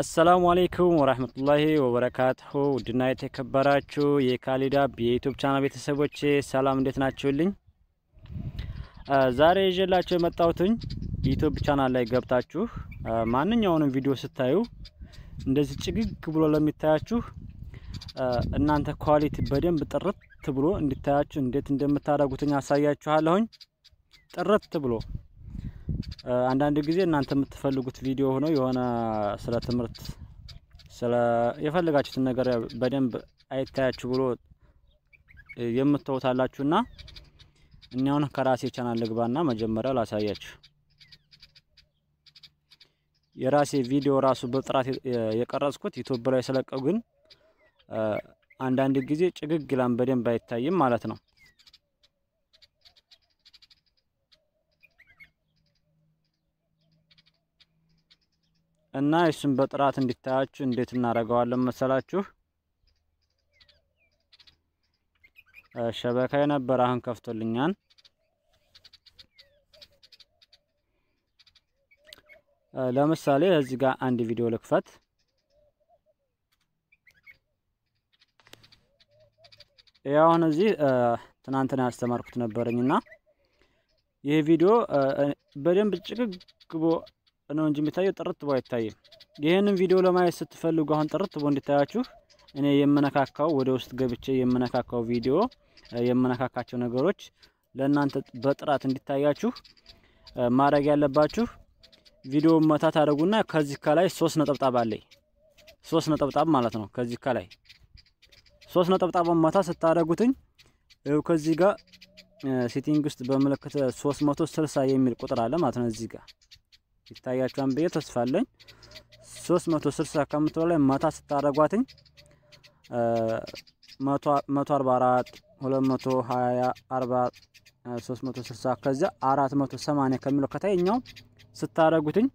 አሰላሙ አሌይኩም ወራህመቱላሂ ወበረካቱሁ ውድና የተከበራችሁ የካሊዳ የዩቱብ ቻናል ቤተሰቦች ሰላም እንዴት ናችሁልኝ? ዛሬ ይዤላችሁ የመጣሁትኝ ዩቱብ ቻናል ላይ ገብታችሁ ማንኛውንም ቪዲዮ ስታዩ እንደዚህ ጭግግ ብሎ ለሚታያችሁ እናንተ ኳሊቲ በደንብ ጥርት ብሎ እንዲታያችሁ እንዴት እንደምታደርጉትኝ አሳያችኋለሁኝ። ጥርት ብሎ አንዳንድ ጊዜ እናንተ የምትፈልጉት ቪዲዮ ሆኖ የሆነ ስለ ትምህርት ስለ የፈለጋችሁትን ነገር በደንብ አይታያችሁ ብሎ የምትተውታላችሁና እኛውን ከራሴ ቻናል ልግባና መጀመሪያ ላሳያችሁ። የራሴ ቪዲዮ ራሱ በጥራት የቀረጽኩት ዩቲዩብ ላይ ስለቀው፣ ግን አንዳንድ ጊዜ ጭግግላን በደንብ አይታይም ማለት ነው። እና እሱን በጥራት እንዲታያችሁ እንዴት እናደርገዋለን መሰላችሁ? ሸበካ የነበረ አሁን ከፍቶልኛል። ለምሳሌ እዚህ ጋር አንድ ቪዲዮ ልክፈት። ያው አሁን እዚህ ትናንትና ያስተማርኩት ነበረኝና ይህ ቪዲዮ በደንብ ጭቅግ ነው እንጂ የሚታየው ጥርት ብሎ አይታይም። ይህንን ቪዲዮ ለማየት ስትፈልጉ አሁን ጥርት ብሎ እንዲታያችሁ እኔ የምነካካው ወደ ውስጥ ገብቼ የምነካካው ቪዲዮ የምነካካቸው ነገሮች ለእናንተ በጥራት እንዲታያችሁ ማድረግ ያለባችሁ ቪዲዮ መታ ታደርጉና ከዚህ ከላይ ሶስት ነጠብጣብ አለኝ። ሶስት ነጠብጣብ ማለት ነው። ከዚህ ከላይ ሶስት ነጠብጣብ መታ ስታደርጉትኝ ይኸው ከዚህ ጋር ሴቲንግ ውስጥ በምልክት 360 የሚል ቁጥር አለ ማለት ነው እዚህ ጋር ይታያችኋን ብዬ ተስፋ አለኝ። 360 ከምትለው ላይ መታ ስታደርጓትኝ 144 220 40 360 ከዛ 480 ከሚለው ከታየኛው ስታደርጉትኝ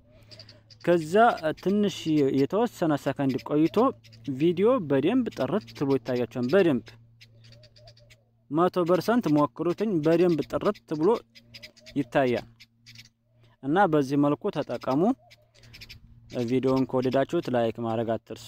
ከዛ ትንሽ የተወሰነ ሰከንድ ቆይቶ ቪዲዮ በደንብ ጥርት ትቦ ይታያችኋል። በደንብ 100% ሞክሩትኝ። በደንብ ጥርት ብሎ ይታያል። እና በዚህ መልኩ ተጠቀሙ። ቪዲዮውን ከወደዳችሁት ላይክ ማድረግ አትርሱ።